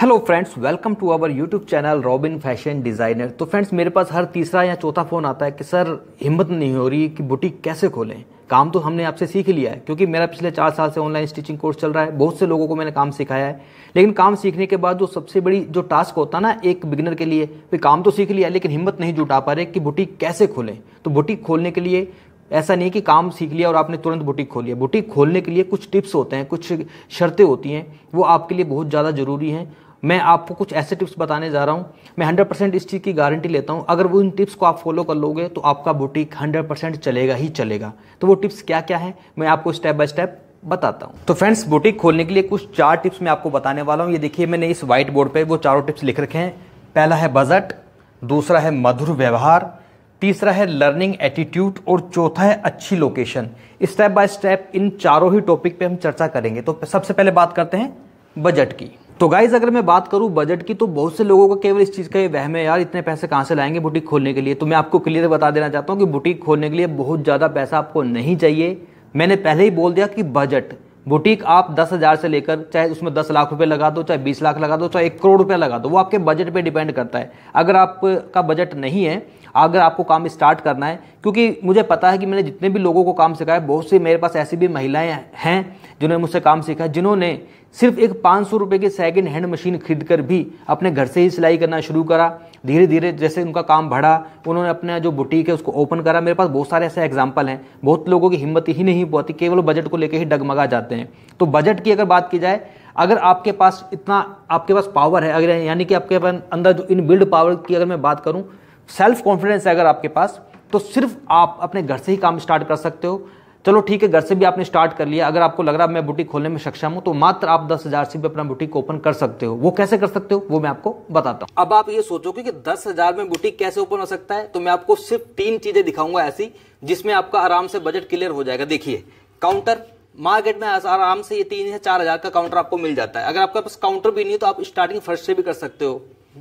hello friends welcome to our YouTube channel Robin fashion designer तो friends मेरे पास हर तीसरा या चौथा फ़ोन आता है कि सर हिम्मत नहीं हो रही कि बुटीक कैसे खोलें काम तो हमने आपसे सीख लिया है क्योंकि मेरा पिछले चार साल से ऑनलाइन स्टिचिंग कोर्स चल रहा है बहुत से लोगों को मैंने काम सिखाया है लेकिन काम सीखने के बाद जो सबसे बड़ी जो टास्क होता ना एक बिगिनर के लिए भी काम तो सीख लिया लेकिन हिम्मत नहीं जुटा पा रहे कि बुटीक कैसे खोलें तो बुटीक खोलने के लिए ऐसा नहीं कि काम सीख लिया और आपने तुरंत बुटीक खोल लिया बुटीक खोलने के लिए कुछ टिप्स होते हैं कुछ शर्तें होती हैं वो आपके लिए बहुत ज़्यादा ज़रूरी हैं मैं आपको कुछ ऐसे टिप्स बताने जा रहा हूँ मैं परसेंट इस चीज़ की गारंटी लेता हूँ अगर वो इन टिप्स को आप फॉलो कर लोगे तो आपका बुटीक परसेंट चलेगा ही चलेगा तो वो टिप्स क्या क्या है मैं आपको स्टेप बाय स्टेप बताता हूँ तो फ्रेंड्स बुटीक खोलने के लिए कुछ चार टिप्स मैं आपको बताने वाला हूँ ये देखिए मैंने इस व्हाइट बोर्ड पर वो चारों टिप्स लिख रखे हैं पहला है बजट दूसरा है मधुर व्यवहार तीसरा है लर्निंग एटीट्यूड और चौथा है अच्छी लोकेशन स्टेप बाय स्टेप इन चारों ही टॉपिक पे हम चर्चा करेंगे तो सबसे पहले बात करते हैं बजट की तो गाइज अगर मैं बात करूँ बजट की तो बहुत से लोगों का केवल इस चीज़ का ये वहम है यार इतने पैसे कहाँ से लाएंगे बुटीक खोलने के लिए तो मैं आपको क्लियर बता देना चाहता हूँ कि बुटीक खोलने के लिए बहुत ज़्यादा पैसा आपको नहीं चाहिए मैंने पहले ही बोल दिया कि बजट बुटीक आप दस हज़ार से लेकर चाहे उसमें दस लाख रुपए लगा दो चाहे बीस लाख लगा दो चाहे एक करोड़ रुपया लगा दो वो आपके बजट पे डिपेंड करता है अगर आपका बजट नहीं है अगर आपको काम स्टार्ट करना है क्योंकि मुझे पता है कि मैंने जितने भी लोगों को काम सिखाया बहुत सी मेरे पास ऐसी भी महिलाएं हैं जिन्होंने मुझसे काम सीखा जिन्होंने सिर्फ एक पाँच सौ रुपये की सेकेंड हैंड मशीन खरीद कर भी अपने घर से ही सिलाई करना शुरू करा धीरे धीरे जैसे उनका काम बढ़ा उन्होंने अपना जो बुटीक है उसको ओपन करा मेरे पास बहुत सारे ऐसे एग्जाम्पल हैं बहुत लोगों की हिम्मत ही नहीं पाती केवल बजट को लेकर ही डगमगा जाते हैं तो बजट की अगर बात की जाए अगर आपके पास इतना आपके पास पावर है अगर यानी कि आपके अंदर जो इन बिल्ड पावर की अगर मैं बात करूँ सेल्फ कॉन्फिडेंस है अगर आपके पास तो सिर्फ आप अपने घर से ही काम स्टार्ट कर सकते हो चलो ठीक है घर से भी आपने स्टार्ट कर लिया अगर आपको लग रहा है मैं बुटीक खोलने में सक्षम हूं तो मात्र आप दस हजार से भी अपना बुटीक ओपन कर सकते हो वो कैसे कर सकते हो वो मैं आपको बताता हूँ अब आप ये सोचोगे कि दस हजार में बुटीक कैसे ओपन हो सकता है तो मैं आपको सिर्फ तीन चीजें दिखाऊंगा ऐसी जिसमें आपका आराम से बजट क्लियर हो जाएगा देखिए काउंटर मार्केट में आराम से ये तीन या चार हजार का काउंटर आपको मिल जाता है अगर आपके पास काउंटर भी नहीं है तो आप स्टार्टिंग फर्स्ट से भी कर सकते हो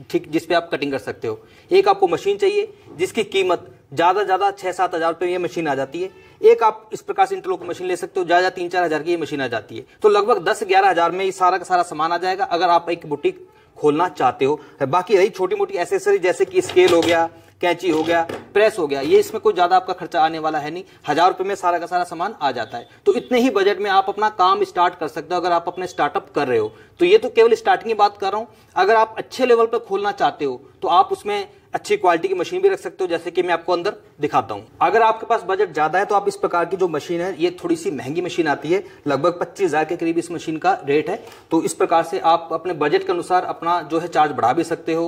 ठीक जिसपे आप कटिंग कर सकते हो एक आपको मशीन चाहिए जिसकी कीमत ज्यादा ज्यादा छह सात हजार रुपये ये मशीन आ जाती है एक आप इस प्रकार से इंटरलॉक मशीन ले सकते हो ज्यादा तीन चार हजार की ये मशीन आ जाती है तो लगभग दस ग्यारह हजार में ये सारा का सारा सामान आ जाएगा अगर आप एक बुटीक खोलना चाहते हो बाकी रही छोटी मोटी एसेसरी जैसे कि स्केल हो गया कैंची हो गया प्रेस हो गया ये इसमें कोई ज्यादा आपका खर्चा आने वाला है नहीं हजार रुपए में सारा का सारा सामान आ जाता है तो इतने ही बजट में आप अपना काम स्टार्ट कर सकते हो अगर आप अपने स्टार्टअप कर रहे हो तो ये तो केवल स्टार्टिंग की बात कर रहा हूं अगर आप अच्छे लेवल पर खोलना चाहते हो तो आप उसमें अच्छी क्वालिटी की मशीन भी रख सकते हो जैसे कि मैं आपको अंदर दिखाता हूँ अगर आपके पास बजट ज्यादा है तो आप इस प्रकार की जो मशीन है ये थोड़ी सी महंगी मशीन आती है लगभग पच्चीस हजार के करीब इस मशीन का रेट है तो इस प्रकार से आप अपने बजट के अनुसार अपना जो है चार्ज बढ़ा भी सकते हो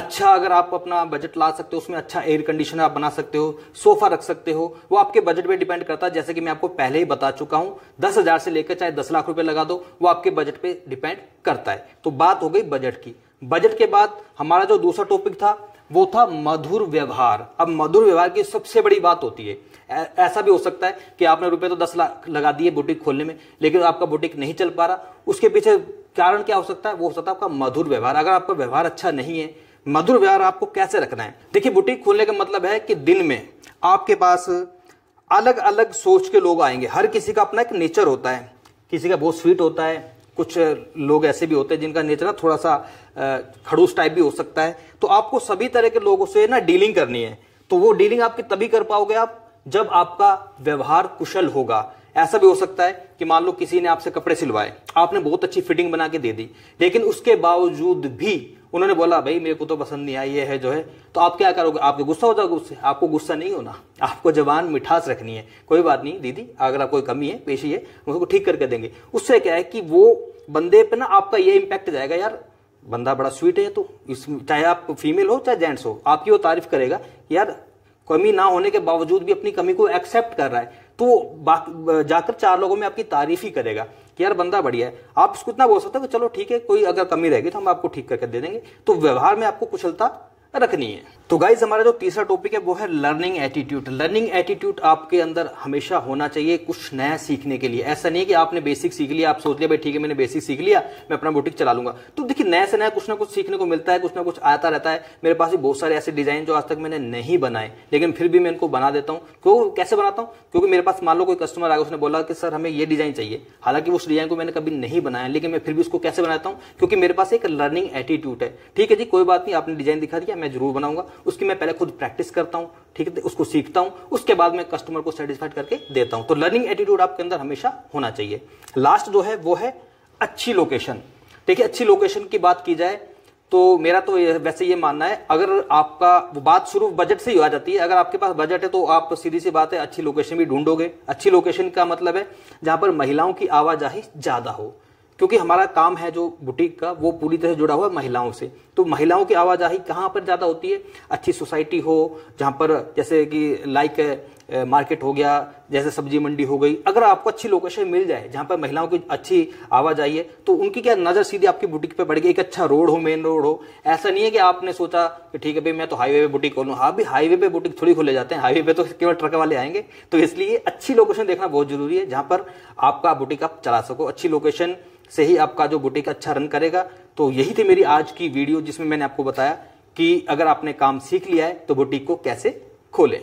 अच्छा अगर आप अपना बजट ला सकते हो उसमें अच्छा एयर कंडीशनर आप बना सकते हो सोफा रख सकते हो वो आपके बजट पर डिपेंड करता है जैसे कि मैं आपको पहले ही बता चुका हूं दस हजार से लेकर चाहे दस लाख रुपए लगा दो वो आपके बजट पर डिपेंड करता है तो बात हो गई बजट की बजट के बाद हमारा जो दूसरा टॉपिक था वो था मधुर व्यवहार अब मधुर व्यवहार की सबसे बड़ी बात होती है ऐसा भी हो सकता है कि आपने रुपए तो दस लाख लगा दिए बुटीक खोलने में लेकिन आपका बुटीक नहीं चल पा रहा उसके पीछे कारण क्या हो सकता है वो हो सकता है आपका मधुर व्यवहार अगर आपका व्यवहार अच्छा नहीं है मधुर व्यवहार आपको कैसे रखना है देखिए बुटीक खोलने का मतलब है कि दिन में आपके पास अलग अलग सोच के लोग आएंगे हर किसी का अपना एक नेचर होता है किसी का बहुत स्वीट होता है कुछ लोग ऐसे भी होते हैं जिनका नेचर ना थोड़ा सा खड़ूस टाइप भी हो सकता है तो आपको सभी तरह के लोगों से ना डीलिंग करनी है तो वो डीलिंग आपकी तभी कर पाओगे आप जब आपका व्यवहार कुशल होगा ऐसा भी हो सकता है कि मान लो किसी ने आपसे कपड़े सिलवाए आपने बहुत अच्छी फिटिंग बना के दे दी लेकिन उसके बावजूद भी उन्होंने बोला भाई मेरे को तो पसंद नहीं आई ये है जो है तो आप क्या करोगे आपको गुस्सा हो जाओगे उससे आपको गुस्सा नहीं होना आपको जबान मिठास रखनी है कोई बात नहीं दीदी अगर आप कोई कमी है पेशी है उसको ठीक करके देंगे उससे क्या है कि वो बंदे पे ना आपका ये इम्पैक्ट जाएगा यार बंदा बड़ा स्वीट है तो इस चाहे आप फीमेल हो चाहे जेंट्स हो आपकी वो तारीफ करेगा यार कमी ना होने के बावजूद भी अपनी कमी को एक्सेप्ट कर रहा है तो जाकर चार लोगों में आपकी तारीफ ही करेगा कि यार बंदा बढ़िया है आप उसको इतना बोल सकते हो कि चलो ठीक है कोई अगर कमी रहेगी तो हम आपको ठीक करके दे देंगे तो व्यवहार में आपको कुशलता रखनी है तो गाइज हमारा जो तीसरा टॉपिक है वो है लर्निंग एटीट्यूड लर्निंग एटीट्यूड आपके अंदर हमेशा होना चाहिए कुछ नया सीखने के लिए ऐसा नहीं है कि आपने बेसिक सीख लिया आप सोच लिया भाई ठीक है मैंने बेसिक सीख लिया मैं अपना बुटीक चला लूंगा तो देखिए नया से नया कुछ ना कुछ सीखने को मिलता है कुछ ना कुछ आता रहता है मेरे पास भी बहुत सारे ऐसे डिजाइन जो आज तक मैंने नहीं बनाए लेकिन फिर भी मैं इनको बना देता हूँ क्यों कैसे बनाता हूँ क्योंकि मेरे पास मान लो कोई कस्टमर आया उसने बोला कि सर हमें ये डिजाइन चाहिए हालांकि उस डिजाइन को मैंने कभी नहीं बनाया लेकिन मैं फिर भी उसको कैसे बनाता हूँ क्योंकि मेरे पास एक लर्निंग एटीट्यूड है ठीक है जी कोई बात नहीं आपने डिजाइन दिखा दिया मैं जरूर बनाऊंगा उसकी मैं पहले खुद प्रैक्टिस करता हूँ ठीक है उसको सीखता हूँ उसके बाद मैं कस्टमर को सेटिस्फाइड करके देता हूँ तो लर्निंग एटीट्यूड आपके अंदर हमेशा होना चाहिए लास्ट जो है वो है अच्छी लोकेशन देखिए अच्छी लोकेशन की बात की जाए तो मेरा तो वैसे ये मानना है अगर आपका वो बात शुरू बजट से ही आ जाती है अगर आपके पास बजट है तो आप सीधी सी बात है अच्छी लोकेशन भी ढूंढोगे अच्छी लोकेशन का मतलब है जहां पर महिलाओं की आवाजाही ज्यादा हो क्योंकि हमारा काम है जो बुटीक का वो पूरी तरह जुड़ा हुआ है महिलाओं से तो महिलाओं की आवाजाही कहाँ पर ज़्यादा होती है अच्छी सोसाइटी हो जहाँ पर जैसे कि लाइक मार्केट हो गया जैसे सब्जी मंडी हो गई अगर आपको अच्छी लोकेशन मिल जाए जहां पर महिलाओं की अच्छी आवाज आई है तो उनकी क्या नज़र सीधी आपकी बुटीक पे पड़ेगी एक अच्छा रोड हो मेन रोड हो ऐसा नहीं है कि आपने सोचा कि ठीक है भाई मैं तो हाईवे पे बुटीक खोलूँ हाँ भी हाईवे पे बुटीक थोड़ी खोले जाते हैं हाईवे पे तो केवल ट्रक वाले आएंगे तो इसलिए अच्छी लोकेशन देखना बहुत जरूरी है जहाँ पर आपका बुटीक आप चला सको अच्छी लोकेशन से ही आपका जो बुटीक अच्छा रन करेगा तो यही थी मेरी आज की वीडियो जिसमें मैंने आपको बताया कि अगर आपने काम सीख लिया है तो बुटीक को कैसे खोलें